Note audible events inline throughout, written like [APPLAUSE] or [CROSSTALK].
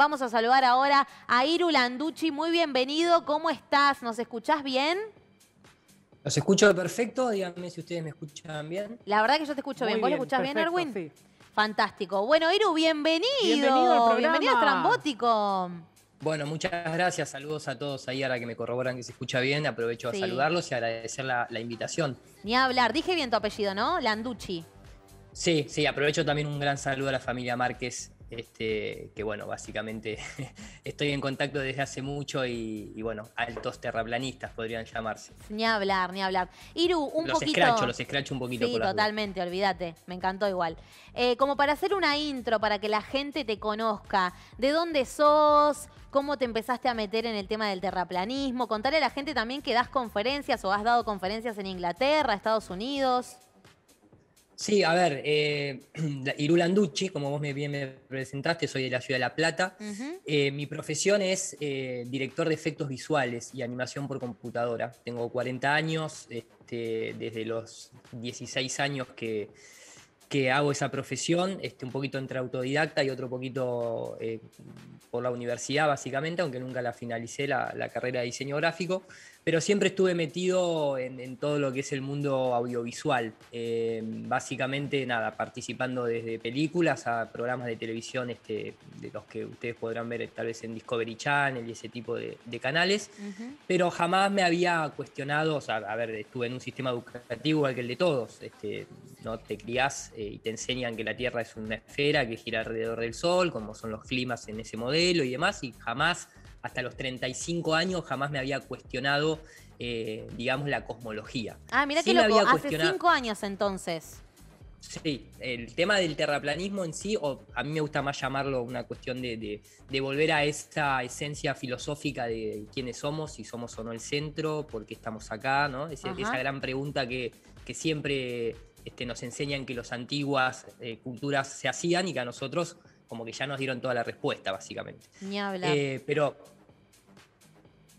Vamos a saludar ahora a Iru Landucci. Muy bienvenido. ¿Cómo estás? ¿Nos escuchás bien? Los escucho perfecto. Díganme si ustedes me escuchan bien. La verdad que yo te escucho bien. ¿Vos escuchás bien, Erwin? Fantástico. Bueno, Iru, bienvenido. Bienvenido, al bienvenido a Trambótico. Bueno, muchas gracias. Saludos a todos ahí ahora que me corroboran que se escucha bien. Aprovecho a saludarlos y agradecer la, la invitación. Ni hablar. Dije bien tu apellido, ¿no? Landucci. Sí, sí, aprovecho también un gran saludo a la familia Márquez este, que bueno, básicamente [LAUGHS] estoy en contacto desde hace mucho y, bueno, altos terraplanistas podrían llamarse. Ni hablar, ni hablar. Iru, un los Escracho, los escracho un poquito. Sí, totalmente, olvídate, me encantó igual. Eh, como para hacer una intro, para que la gente te conozca, ¿de dónde sos? ¿Cómo te empezaste a meter en el tema del terraplanismo? Contarle a la gente también que das conferencias o has dado conferencias en Inglaterra, Estados Unidos. Sí, a ver, eh, [CLEARS THROAT] Irulanducci, como vos me, bien me presentaste, soy de la ciudad de La Plata. Eh, mi profesión es eh, director de efectos visuales y animación por computadora. Tengo 40 años, este, desde los 16 años que, que hago esa profesión, este, un poquito entre autodidacta y otro poquito eh, por la universidad, básicamente, aunque nunca la finalicé la carrera de diseño gráfico pero siempre estuve metido en, todo lo que es el mundo audiovisual. Eh, básicamente, nada, participando desde películas a programas de televisión, este, de los que ustedes podrán ver tal vez en Discovery Channel y ese tipo de, canales, pero jamás me había cuestionado, o sea, a ver, estuve en un sistema educativo igual que el de todos, este, ¿no? te crías eh, y te enseñan que la Tierra es una esfera que gira alrededor del Sol, como son los climas en ese modelo y demás, y jamás hasta los 35 años jamás me había cuestionado, eh, digamos, la cosmología. Ah, mira que lo había hace 5 años entonces. Sí, el tema del terraplanismo en sí, o a mí me gusta más llamarlo una cuestión de, volver a esta esencia filosófica de quiénes somos, si somos o no el centro, por qué estamos acá, ¿no? Es, esa gran pregunta que, que siempre este, nos enseñan que las antiguas eh, culturas se hacían y que a nosotros como que ya nos dieron toda la respuesta, básicamente. Ni hablar. Eh, pero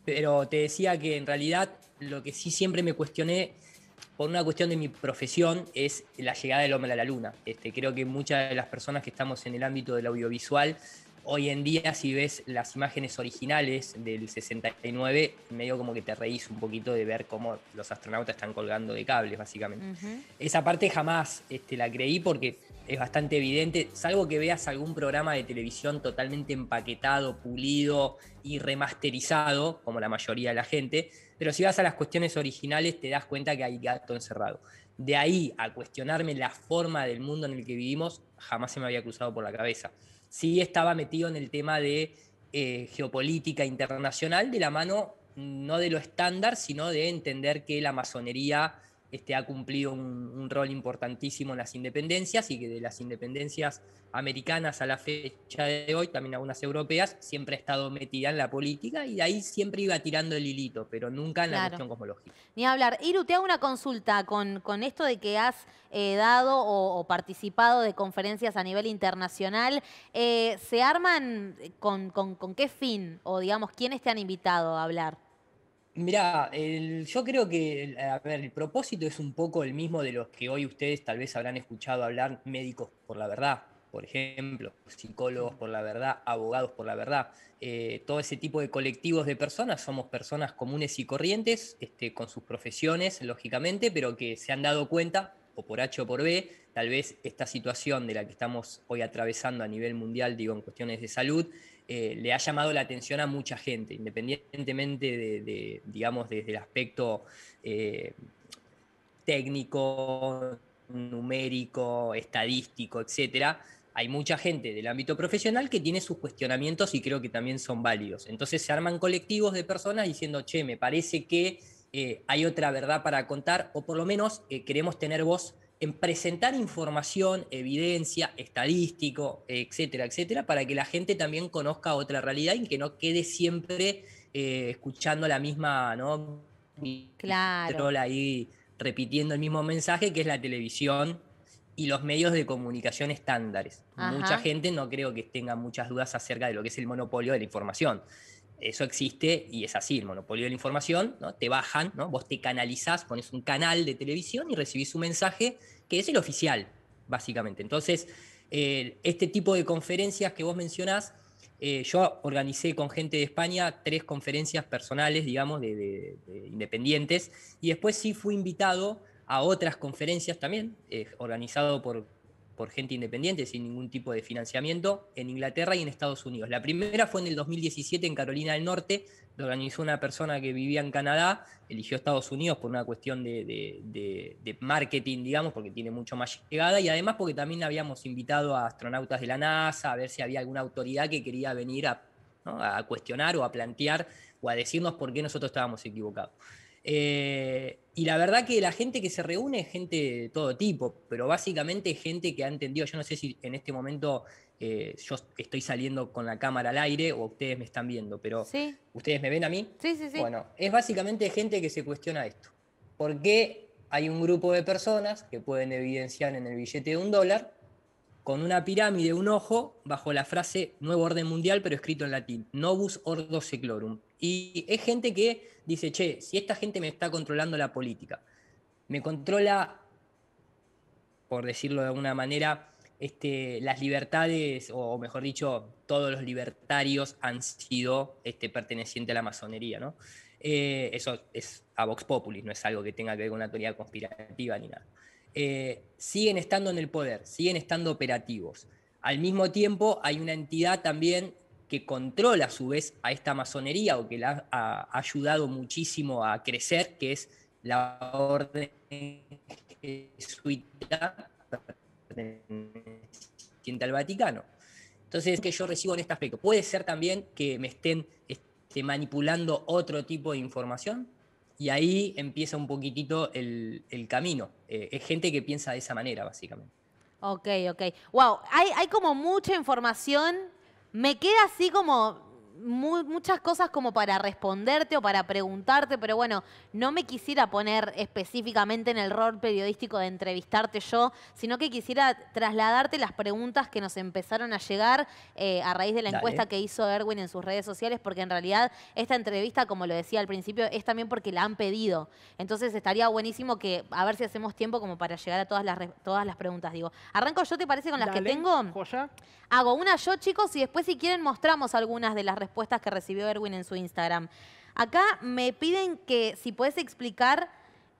pero te decía que en realidad lo que sí siempre me cuestioné por una cuestión de mi profesión es la llegada del hombre a la luna. Este, creo que muchas de las personas que estamos en el ámbito del audiovisual, hoy en día si ves las imágenes originales del 69, medio como que te reís un poquito de ver cómo los astronautas están colgando de cables, básicamente. Esa parte jamás este, la creí porque es bastante evidente, salvo que veas algún programa de televisión totalmente empaquetado, pulido y remasterizado, como la mayoría de la gente, pero si vas a las cuestiones originales te das cuenta que hay gato encerrado. De ahí a cuestionarme la forma del mundo en el que vivimos, jamás se me había cruzado por la cabeza. Sí estaba metido en el tema de eh, geopolítica internacional de la mano no de lo estándar, sino de entender que la masonería este, ha cumplido un, rol importantísimo en las independencias y que de las independencias americanas a la fecha de hoy, también algunas europeas, siempre ha estado metida en la política y de ahí siempre iba tirando el hilito, pero nunca en la cuestión cosmológica. Ni hablar. Iru, te hago una consulta con, con esto de que has eh, dado o, participado de conferencias a nivel internacional. Eh, ¿Se arman eh, con qué fin o digamos quiénes te han invitado a hablar? Mirá, yo creo que el propósito es un poco el mismo de los que hoy ustedes tal vez habrán escuchado hablar médicos por la verdad, por ejemplo, psicólogos por la verdad, abogados por la verdad, eh, todo ese tipo de colectivos de personas, somos personas comunes y corrientes, este, con sus profesiones, lógicamente, pero que se han dado cuenta, o por H o por B, tal vez esta situación de la que estamos hoy atravesando a nivel mundial, digo, en cuestiones de salud, eh, le ha llamado la atención a mucha gente, independientemente de, digamos, desde el aspecto eh, técnico, numérico, estadístico, etcétera. Hay mucha gente del ámbito profesional que tiene sus cuestionamientos y creo que también son válidos. Entonces se arman colectivos de personas diciendo, che, me parece que eh, hay otra verdad para contar, o por lo menos queremos tener voz en presentar información, evidencia, estadístico, etcétera, etcétera, para que la gente también conozca otra realidad y que no quede siempre eh, escuchando la misma, ¿no? Claro. ahí repitiendo el mismo mensaje que es la televisión y los medios de comunicación estándares. Mucha gente no creo que tenga muchas dudas acerca de lo que es el monopolio de la información eso existe y es así, el monopolio de la información, ¿no? te bajan, ¿no? vos te canalizás, pones un canal de televisión y recibís un mensaje que es el oficial, básicamente. Entonces, este tipo de conferencias que vos mencionás, eh, yo organicé con gente de España tres conferencias personales, digamos, de, independientes, y después sí fui invitado a otras conferencias también, eh, organizado por por gente independiente, sin ningún tipo de financiamiento, en Inglaterra y en Estados Unidos. La primera fue en el 2017 en Carolina del Norte, lo organizó una persona que vivía en Canadá, eligió Estados Unidos por una cuestión de, marketing, digamos, porque tiene mucho más llegada, y además porque también habíamos invitado a astronautas de la NASA a ver si había alguna autoridad que quería venir a, a cuestionar o a plantear o a decirnos por qué nosotros estábamos equivocados. Eh, y la verdad que la gente que se reúne es gente de todo tipo, pero básicamente gente que ha entendido, yo no sé si en este momento eh, yo estoy saliendo con la cámara al aire o ustedes me están viendo, pero ¿ustedes me ven a mí? Sí, sí, sí. Bueno, es básicamente gente que se cuestiona esto. ¿Por qué hay un grupo de personas que pueden evidenciar en el billete de un dólar con una pirámide, un ojo, bajo la frase Nuevo Orden Mundial, pero escrito en latín, Novus Ordo Seclorum. Y es gente que dice, che, si esta gente me está controlando la política, me controla, por decirlo de alguna manera, este, las libertades, o mejor dicho, todos los libertarios han sido este, pertenecientes a la masonería, ¿no? Eh, eso es a Vox populis no es algo que tenga que ver con una teoría conspirativa ni nada. Eh, siguen estando en el poder, siguen estando operativos. Al mismo tiempo, hay una entidad también que controla a su vez a esta masonería o que la ha, ayudado muchísimo a crecer, que es la orden jesuita perteneciente al Vaticano. Entonces, es que yo recibo en este aspecto. Puede ser también que me estén este, manipulando otro tipo de información y ahí empieza un poquitito el, camino. Eh, es gente que piensa de esa manera, básicamente. Ok, ok. Wow, hay como mucha información me queda así como, muchas cosas como para responderte o para preguntarte, pero bueno, no me quisiera poner específicamente en el rol periodístico de entrevistarte yo, sino que quisiera trasladarte las preguntas que nos empezaron a llegar eh, a raíz de la encuesta que hizo Erwin en sus redes sociales, porque en realidad esta entrevista, como lo decía al principio, es también porque la han pedido. Entonces estaría buenísimo que, a ver si hacemos tiempo como para llegar a todas las, todas las preguntas, digo. Arranco yo, ¿te parece con las que tengo? Hago una yo, chicos, y después si quieren mostramos algunas de las respuestas que recibió Erwin en su Instagram. Acá me piden que si puedes explicar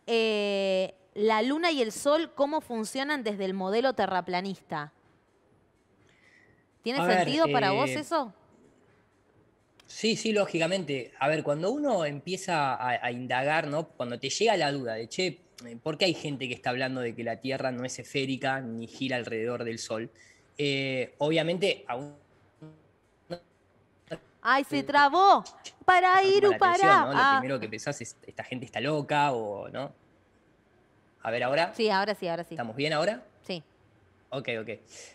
eh, la luna y el sol, cómo funcionan desde el modelo terraplanista. ¿Tiene sentido para vos eh, eso? Sí, sí, lógicamente. A ver, cuando uno empieza a, indagar, ¿no? Cuando te llega la duda de, che, ¿por qué hay gente que está hablando de que la Tierra no es esférica ni gira alrededor del Sol? Eh, obviamente a Ay, se eh, eh, trabó. Para ir para. ¿no? Lo ah. primero que pensás es, esta gente está loca o no. A ver, ahora. Sí, ahora sí, ahora sí. ¿Estamos bien ahora? Sí. Ok, ok.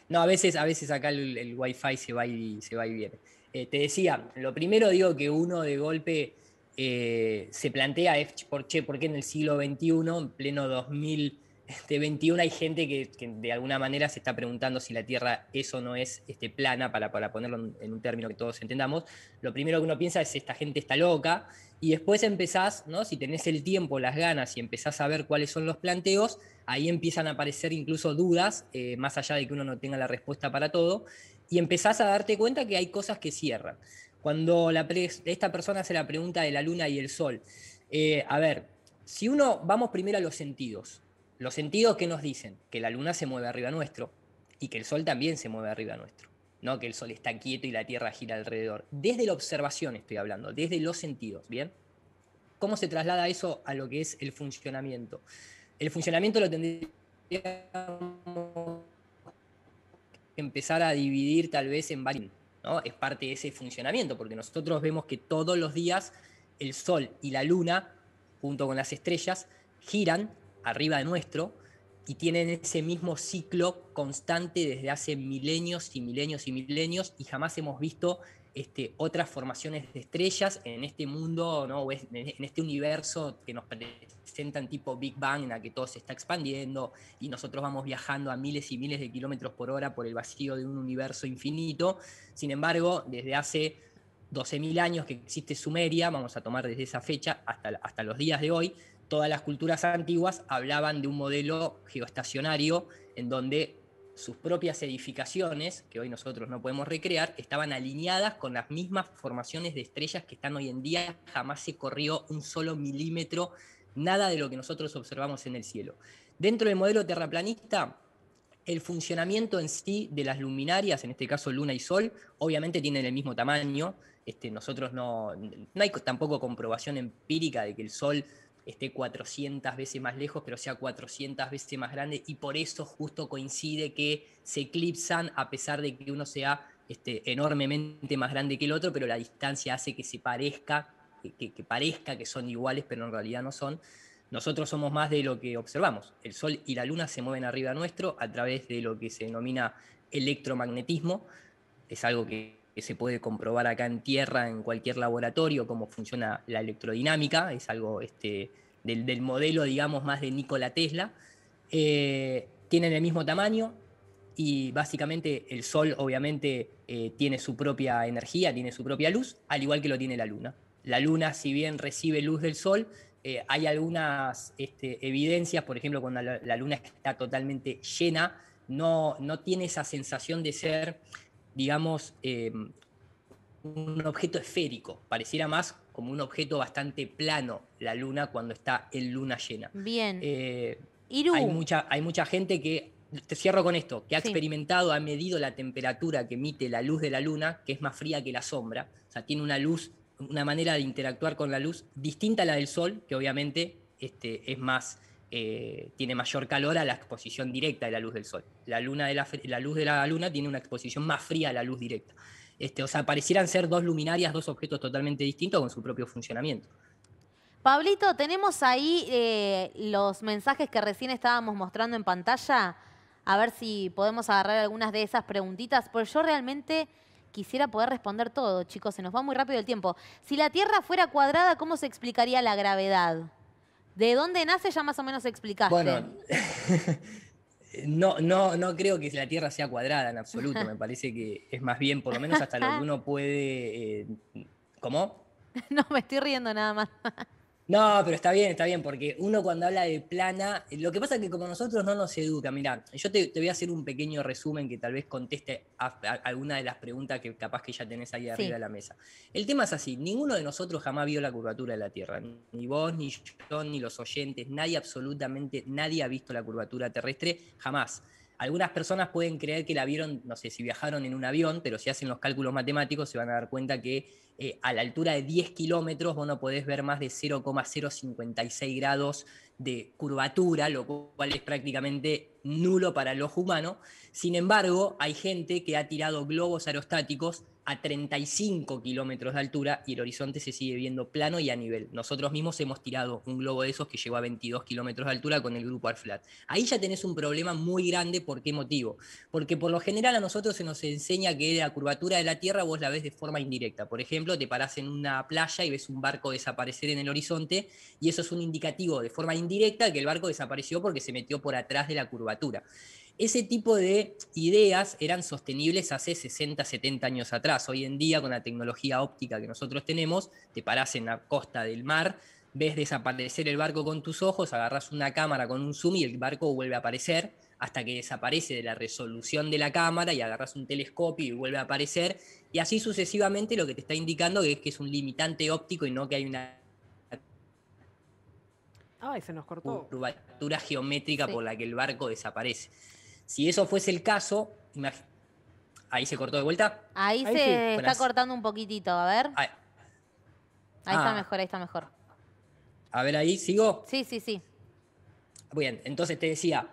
No, a veces, a veces acá el, el fi se va y se va y viene. Eh, te decía, lo primero digo que uno de golpe se plantea es por ¿por qué en el siglo XXI, en pleno 2000? de este, 21 hay gente que, de alguna manera se está preguntando si la Tierra es o no es este, plana, para, para ponerlo en un término que todos entendamos, lo primero que uno piensa es esta gente está loca, y después empezás, ¿no? si tenés el tiempo, las ganas y empezás a ver cuáles son los planteos, ahí empiezan a aparecer incluso dudas, eh, más allá de que uno no tenga la respuesta para todo, y empezás a darte cuenta que hay cosas que cierran. Cuando esta persona hace la pregunta de la luna y el sol, eh, a ver, si uno, vamos primero a los sentidos, los sentidos que nos dicen que la luna se mueve arriba nuestro y que el sol también se mueve arriba nuestro. No que el sol está quieto y la tierra gira alrededor. Desde la observación estoy hablando, desde los sentidos, ¿bien? ¿Cómo se traslada eso a lo que es el funcionamiento? El funcionamiento lo tendríamos que empezar a dividir tal vez en varios. ¿no? Es parte de ese funcionamiento, porque nosotros vemos que todos los días el sol y la luna, junto con las estrellas, giran arriba de nuestro y tienen ese mismo ciclo constante desde hace milenios y milenios y milenios y jamás hemos visto este, otras formaciones de estrellas en este mundo, ¿no? en este universo que nos presentan tipo Big Bang, en el que todo se está expandiendo y nosotros vamos viajando a miles y miles de kilómetros por hora por el vacío de un universo infinito. Sin embargo, desde hace 12.000 años que existe Sumeria, vamos a tomar desde esa fecha hasta, hasta los días de hoy, todas las culturas antiguas hablaban de un modelo geoestacionario en donde sus propias edificaciones, que hoy nosotros no podemos recrear, estaban alineadas con las mismas formaciones de estrellas que están hoy en día. Jamás se corrió un solo milímetro, nada de lo que nosotros observamos en el cielo. Dentro del modelo terraplanista, el funcionamiento en sí de las luminarias, en este caso Luna y Sol, obviamente tienen el mismo tamaño. Este, nosotros no, no hay tampoco comprobación empírica de que el Sol esté 400 veces más lejos, pero sea 400 veces más grande, y por eso justo coincide que se eclipsan a pesar de que uno sea este, enormemente más grande que el otro, pero la distancia hace que se parezca, que, que parezca que son iguales, pero en realidad no son. Nosotros somos más de lo que observamos. El Sol y la Luna se mueven arriba nuestro a través de lo que se denomina electromagnetismo. Es algo que que se puede comprobar acá en tierra, en cualquier laboratorio, cómo funciona la electrodinámica, es algo este, del, modelo, digamos, más de Nikola Tesla. Eh, tienen el mismo tamaño y básicamente el Sol obviamente eh, tiene su propia energía, tiene su propia luz, al igual que lo tiene la Luna. La Luna, si bien recibe luz del Sol, eh, hay algunas este, evidencias, por ejemplo, cuando la, Luna está totalmente llena, no, no tiene esa sensación de ser digamos, em, un objeto esférico, pareciera más como un objeto bastante plano la luna cuando está en luna llena. Bien. Eh, hay, mucha, hay mucha gente que, te cierro con esto, que ha experimentado, ha medido la temperatura que emite la luz de la luna, que es más fría que la sombra, o sea, tiene una luz, una manera de interactuar con la luz distinta a la del sol, que obviamente este, es más eh, tiene mayor calor a la exposición directa de la luz del sol. La, luna la, luz de la luna tiene una exposición más fría a la luz directa. Este, o sea, parecieran ser dos luminarias, dos objetos totalmente distintos con su propio funcionamiento. Pablito, tenemos ahí eh, los mensajes que recién estábamos mostrando en pantalla. A ver si podemos agarrar algunas de esas preguntitas, porque yo realmente quisiera poder responder todo, chicos. Se nos va muy rápido el tiempo. Si la Tierra fuera cuadrada, ¿cómo se explicaría la gravedad? ¿De dónde nace? Ya más o menos explicaste. Bueno, [LAUGHS] no, no, no creo que la Tierra sea cuadrada en absoluto. Me parece que es más bien, por lo menos hasta lo que [LAUGHS] uno puede. Eh, ¿Cómo? No, me estoy riendo nada más. No, pero está bien, está bien, porque uno cuando habla de plana, eh, lo que pasa es que como nosotros no nos educa, mirá, yo te, voy a hacer un pequeño resumen que tal vez conteste a, alguna de las preguntas que capaz que ya tenés ahí arriba de la mesa. El tema es así, ninguno de nosotros jamás vio la curvatura de la Tierra, ni vos, ni yo, ni los oyentes, nadie, absolutamente nadie ha visto la curvatura terrestre, jamás. Algunas personas pueden creer que la vieron, no sé si viajaron en un avión, pero si hacen los cálculos matemáticos se van a dar cuenta que eh, a la altura de 10 kilómetros vos no podés ver más de 0,056 grados de curvatura, lo cual es prácticamente nulo para el ojo humano. Sin embargo, hay gente que ha tirado globos aerostáticos a 35 kilómetros de altura y el horizonte se sigue viendo plano y a nivel. Nosotros mismos hemos tirado un globo de esos que llegó a 22 kilómetros de altura con el grupo Arflat. Ahí ya tenés un problema muy grande. ¿Por qué motivo? Porque por lo general a nosotros se nos enseña que la curvatura de la Tierra vos la ves de forma indirecta. Por ejemplo, te parás en una playa y ves un barco desaparecer en el horizonte y eso es un indicativo de forma indirecta que el barco desapareció porque se metió por atrás de la curvatura ese tipo de ideas eran sostenibles hace 60, 70 años atrás. Hoy en día, con la tecnología óptica que nosotros tenemos, te parás en la costa del mar, ves desaparecer el barco con tus ojos, agarras una cámara con un zoom y el barco vuelve a aparecer hasta que desaparece de la resolución de la cámara y agarras un telescopio y vuelve a aparecer. Y así sucesivamente lo que te está indicando es que es un limitante óptico y no que hay una Ay, se nos cortó. curvatura geométrica por la que el barco desaparece. Si eso fuese el caso, ahí se cortó de vuelta. Ahí, se está cortando un poquitito, a ver. Ahí, está ah. mejor, ahí está mejor. A ver, ahí sigo. Sí, sí, sí. Bien, entonces te decía,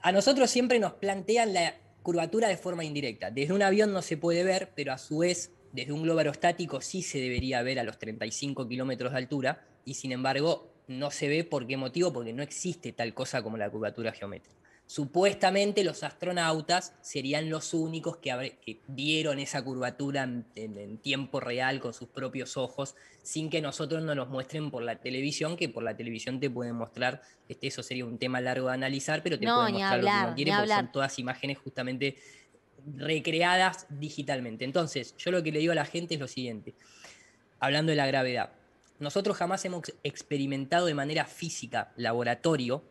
a nosotros siempre nos plantean la curvatura de forma indirecta. Desde un avión no se puede ver, pero a su vez, desde un globo aerostático sí se debería ver a los 35 kilómetros de altura, y sin embargo no se ve por qué motivo, porque no existe tal cosa como la curvatura geométrica. Supuestamente los astronautas serían los únicos que, dieron vieron esa curvatura en, tiempo real con sus propios ojos, sin que nosotros no nos muestren por la televisión, que por la televisión te pueden mostrar, este, eso sería un tema largo de analizar, pero te pueden mostrar lo que no quiere, porque son todas imágenes justamente recreadas digitalmente. Entonces, yo lo que le digo a la gente es lo siguiente, hablando de la gravedad. Nosotros jamás hemos experimentado de manera física, laboratorio,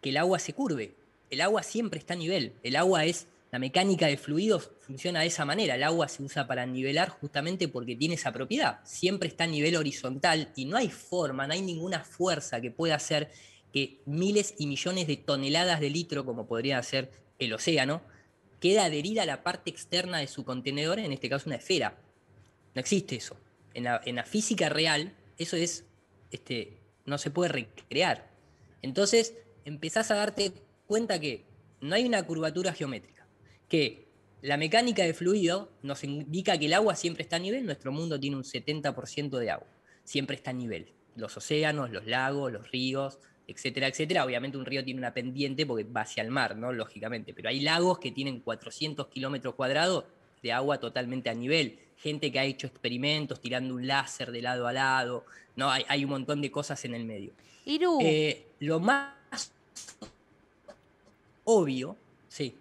que el agua se curve el agua siempre está a nivel. El agua es, la mecánica de fluidos funciona de esa manera. El agua se usa para nivelar justamente porque tiene esa propiedad. Siempre está a nivel horizontal y no hay forma, no hay ninguna fuerza que pueda hacer que miles y millones de toneladas de litro, como podría ser el océano, quede adherida a la parte externa de su contenedor, en este caso una esfera. No existe eso. En la, física real, eso es, este, no se puede recrear. Entonces, empezás a darte cuenta que no hay una curvatura geométrica, que la mecánica de fluido nos indica que el agua siempre está a nivel, nuestro mundo tiene un 70% de agua, siempre está a nivel. Los océanos, los lagos, los ríos, etcétera, etcétera. Obviamente un río tiene una pendiente porque va hacia el mar, ¿no? Lógicamente, pero hay lagos que tienen 400 kilómetros cuadrados de agua totalmente a nivel. Gente que ha hecho experimentos tirando un láser de lado a lado, ¿no? Hay, un montón de cosas en el medio. Eh, lo más obvio, sí.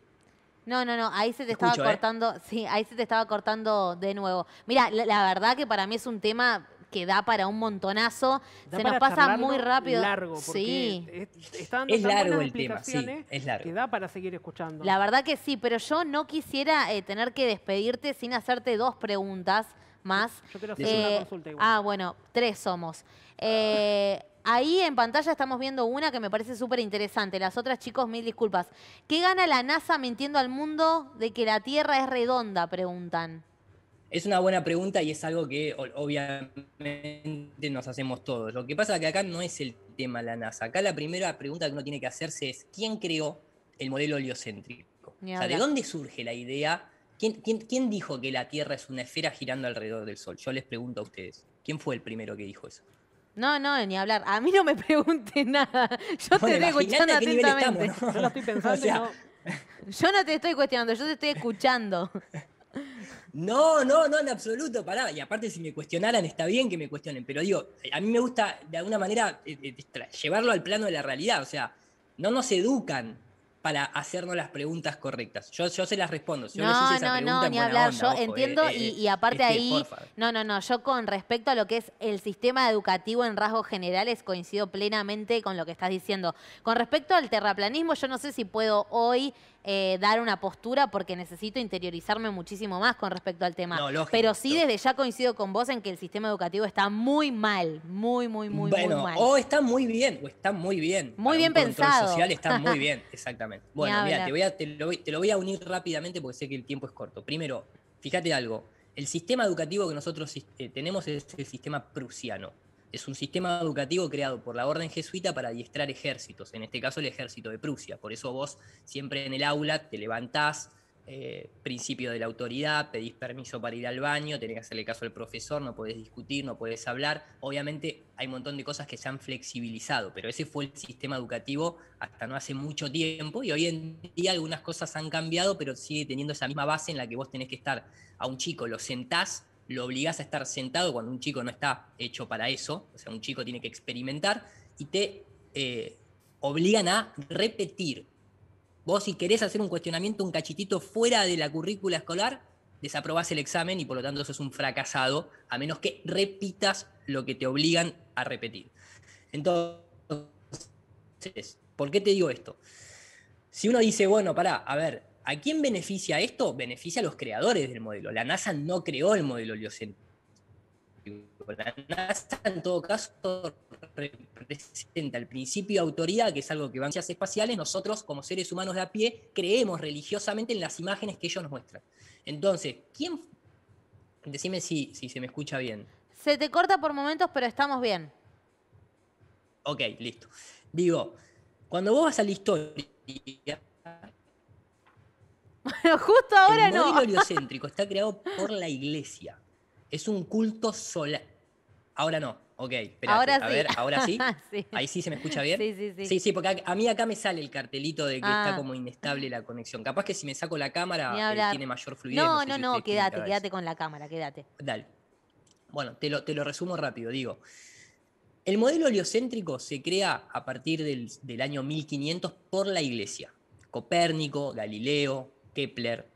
No, no, no, ahí se te estaba ¿eh? cortando, sí, ahí se te estaba cortando de nuevo. Mira, la, verdad que para mí es un tema que da para un montonazo, se nos pasa muy rápido. Largo, porque sí. Es, es largo el tema, es largo. Que da para seguir escuchando. La verdad que sí, pero yo no quisiera eh, tener que despedirte sin hacerte dos preguntas más. Yo quiero hacer una consulta igual. Ah, bueno, tres somos. Eh, Ahí en pantalla estamos viendo una que me parece súper interesante. Las otras, chicos, mil disculpas. ¿Qué gana la NASA mintiendo al mundo de que la Tierra es redonda? Preguntan. Es una buena pregunta y es algo que obviamente nos hacemos todos. Lo que pasa es que acá no es el tema la NASA. Acá la primera pregunta que uno tiene que hacerse es ¿quién creó el modelo heliocéntrico? O sea, ¿de dónde surge la idea? quién dijo que la Tierra es una esfera girando alrededor del Sol? Yo les pregunto a ustedes. ¿Quién fue el primero que dijo eso? No, no, ni hablar. A mí no me [LAUGHS] pregunte nada. Yo te estoy escuchando atentamente. ¿no? Yo lo estoy pensando. [LAUGHS] no. Yo no te estoy cuestionando, yo te estoy escuchando. [LAUGHS] No, no, no, en absoluto, para Y aparte, si me cuestionaran, está bien que me cuestionen, pero digo, a mí me gusta de alguna manera eh, eh, llevarlo al plano de la realidad. O sea, no nos educan para hacernos las preguntas correctas. Yo, se las respondo. no, no, no, ni hablar. yo eh, entiendo eh, eh, y, aparte este, ahí, no, no, no, yo con respecto a lo que es el sistema educativo en rasgos generales coincido plenamente con lo que estás diciendo. Con respecto al terraplanismo, yo no sé si puedo hoy eh, dar una postura porque necesito interiorizarme muchísimo más con respecto al tema. Pero sí, desde ya coincido con vos en que el sistema educativo está muy mal, muy, muy, muy, mal. O está muy bien, o está muy bien. Muy bien pensado. social está [LAUGHS] muy bien, exactamente. Bueno, mira, te, lo, voy a unir rápidamente porque sé que el tiempo es corto. Primero, fíjate algo. El sistema educativo que nosotros eh, tenemos es el sistema prusiano es un sistema educativo creado por la orden jesuita para adiestrar ejércitos, en este caso el ejército de Prusia. Por eso vos siempre en el aula te levantás, eh, principio de la autoridad, pedís permiso para ir al baño, tenés que hacerle caso al profesor, no podés discutir, no podés hablar. Obviamente hay un montón de cosas que se han flexibilizado, pero ese fue el sistema educativo hasta no hace mucho tiempo y hoy en día algunas cosas han cambiado, pero sigue teniendo esa misma base en la que vos tenés que estar. A un chico lo sentás lo obligas a estar sentado cuando un chico no está hecho para eso, o sea, un chico tiene que experimentar y te eh, obligan a repetir. Vos si querés hacer un cuestionamiento un cachitito fuera de la currícula escolar, desaprobás el examen y por lo tanto es un fracasado, a menos que repitas lo que te obligan a repetir. Entonces, ¿por qué te digo esto? Si uno dice, bueno, pará, a ver, ¿A quién beneficia esto? Beneficia a los creadores del modelo. La NASA no creó el modelo heliocéntrico. La NASA, en todo caso, representa el principio de autoridad, que es algo que van ciencias espaciales, nosotros como seres humanos de a pie creemos religiosamente en las imágenes que ellos nos muestran. Entonces, ¿quién... Decime si, si se me escucha bien. Se te corta por momentos, pero estamos bien. Ok, listo. Digo, cuando vos vas a la historia, bueno, Justo ahora no. El heliocéntrico está creado por la iglesia. Es un culto solar. Ahora no, ok. ahora sí. A ver, ahora sí? Ahí sí se me escucha [LAUGHS] bien. Sí, sí, sí. Sí, sí, porque a, mí acá me sale el cartelito de que está ah. como inestable la conexión. Capaz que si me saco la cámara eh, tiene mayor fluidez. No, no, no, quédate, quédate con la cámara, quédate. Dale. Bueno, te lo, resumo rápido, digo. El modelo heliocéntrico se crea a partir del año 1500 por la iglesia. Copérnico, Galileo, Kepler,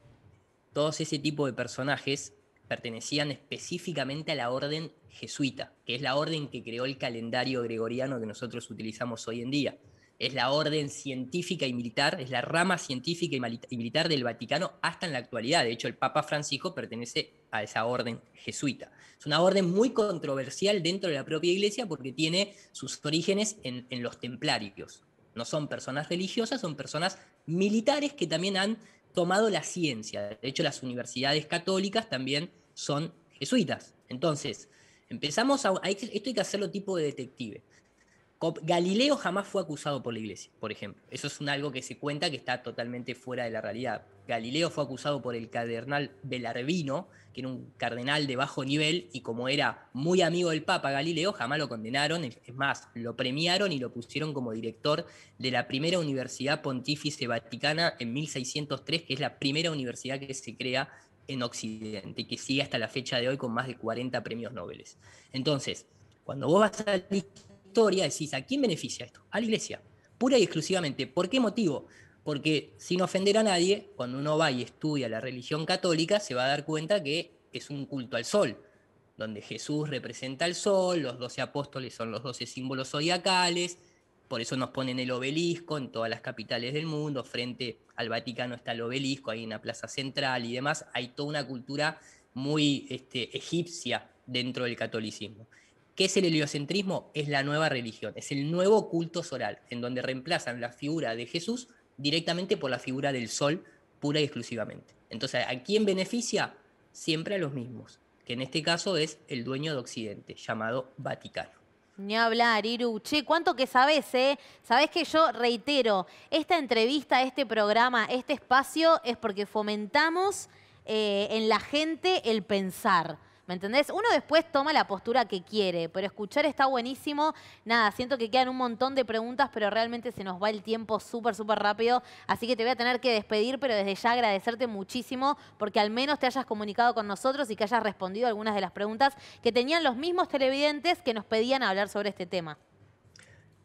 todos ese tipo de personajes pertenecían específicamente a la orden jesuita, que es la orden que creó el calendario gregoriano que nosotros utilizamos hoy en día. Es la orden científica y militar, es la rama científica y militar del Vaticano hasta en la actualidad. De hecho, el Papa Francisco pertenece a esa orden jesuita. Es una orden muy controversial dentro de la propia iglesia porque tiene sus orígenes en, en los templarios. No son personas religiosas, son personas militares que también han tomado la ciencia. De hecho, las universidades católicas también son jesuitas. Entonces, empezamos a... Esto hay que hacerlo tipo de detective. Galileo jamás fue acusado por la iglesia, por ejemplo. Eso es un algo que se cuenta que está totalmente fuera de la realidad. Galileo fue acusado por el cardenal Belarbino, que era un cardenal de bajo nivel, y como era muy amigo del Papa Galileo, jamás lo condenaron. Es más, lo premiaron y lo pusieron como director de la primera universidad pontífice vaticana en 1603, que es la primera universidad que se crea en Occidente y que sigue hasta la fecha de hoy con más de 40 premios Nobel. Entonces, cuando vos vas a historia decís, ¿a quién beneficia esto? A la iglesia, pura y exclusivamente. ¿Por qué motivo? Porque sin ofender a nadie, cuando uno va y estudia la religión católica, se va a dar cuenta que es un culto al sol, donde Jesús representa al sol, los doce apóstoles son los doce símbolos zodiacales, por eso nos ponen el obelisco en todas las capitales del mundo, frente al Vaticano está el obelisco, hay una plaza central y demás, hay toda una cultura muy este, egipcia dentro del catolicismo. ¿Qué es el heliocentrismo? Es la nueva religión, es el nuevo culto solar, en donde reemplazan la figura de Jesús directamente por la figura del sol, pura y exclusivamente. Entonces, ¿a quién beneficia? Siempre a los mismos, que en este caso es el dueño de Occidente, llamado Vaticano. Ni hablar, Iru. cuánto que sabes, ¿eh? Sabes que yo reitero, esta entrevista, este programa, este espacio es porque fomentamos eh, en la gente el pensar. ¿Me entendés? Uno después toma la postura que quiere, pero escuchar está buenísimo. Nada, siento que quedan un montón de preguntas, pero realmente se nos va el tiempo súper, súper rápido. Así que te voy a tener que despedir, pero desde ya agradecerte muchísimo porque al menos te hayas comunicado con nosotros y que hayas respondido algunas de las preguntas que tenían los mismos televidentes que nos pedían hablar sobre este tema.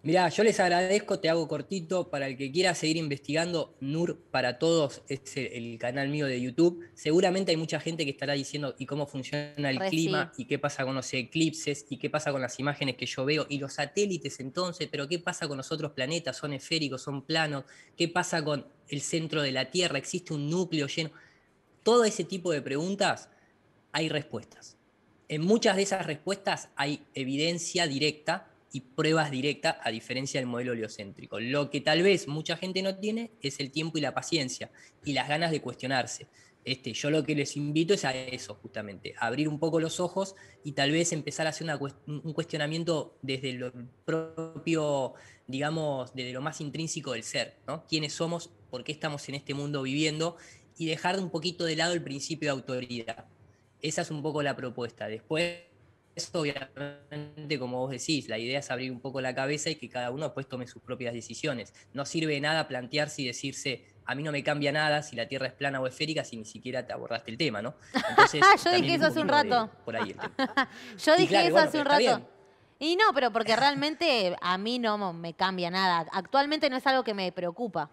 Mirá, yo les agradezco, te hago cortito, para el que quiera seguir investigando, NUR para todos es el canal mío de YouTube. Seguramente hay mucha gente que estará diciendo y cómo funciona el clima y qué pasa con los eclipses y qué pasa con las imágenes que yo veo y los satélites entonces, pero qué pasa con los otros planetas, son esféricos, son planos, qué pasa con el centro de la Tierra, existe un núcleo lleno. Todo ese tipo de preguntas hay respuestas. En muchas de esas respuestas hay evidencia directa y pruebas directas a diferencia del modelo heliocéntrico. Lo que tal vez mucha gente no tiene es el tiempo y la paciencia y las ganas de cuestionarse. Este, yo lo que les invito es a eso, justamente, abrir un poco los ojos y tal vez empezar a hacer un cuestionamiento desde lo propio, digamos, desde lo más intrínseco del ser, ¿no? ¿Quiénes somos? ¿Por qué estamos en este mundo viviendo? Y dejar un poquito de lado el principio de autoridad. Esa es un poco la propuesta. Después eso, obviamente, como vos decís, la idea es abrir un poco la cabeza y que cada uno después pues, tome sus propias decisiones. No sirve de nada plantearse y decirse, a mí no me cambia nada si la Tierra es plana o esférica si ni siquiera te abordaste el tema, ¿no? Entonces, [LAUGHS] ah, yo dije eso hace un rato. por ahí [LAUGHS] yo dije eso hace un rato. Y no, pero porque [LAUGHS] realmente a mí no me cambia nada. Actualmente no es algo que me preocupa.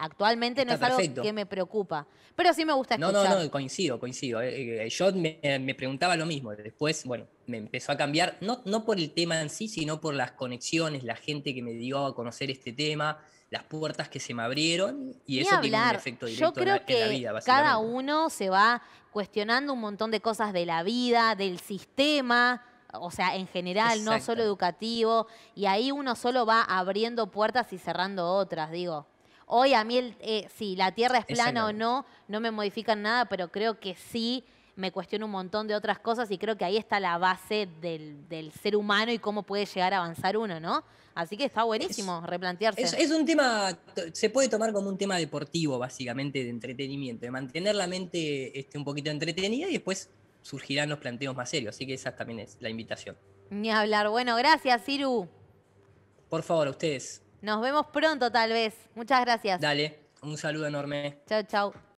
Actualmente no es algo que me preocupa, pero sí me gusta escuchar. No, no, no, coincido, coincido. Eh, eh, yo me, preguntaba lo mismo, después, bueno, me empezó a cambiar, no, no por el tema en sí, sino por las conexiones, la gente que me dio a conocer este tema, las puertas que se me abrieron y, eso tiene un efecto directo Yo creo en la, que Cada uno se va cuestionando un montón de cosas de la vida, del sistema, o sea, en general, no solo educativo, y ahí uno solo va abriendo puertas y cerrando otras, digo. Hoy a mí, eh, si la Tierra es plana o no, no me modifican nada, pero creo que sí me cuestiono un montón de otras cosas y creo que ahí está la base del, ser humano y cómo puede llegar a avanzar uno, ¿no? Así que está buenísimo replantearse. Es, un tema, se puede tomar como un tema deportivo, básicamente, de entretenimiento, de mantener la mente este, un poquito entretenida y después surgirán los planteos más serios. Así que esa también es la invitación. Ni hablar. Bueno, gracias, Ciru. Por favor, a ustedes. Nos vemos pronto, tal vez. Muchas gracias. Dale, un saludo enorme. Chau, chau.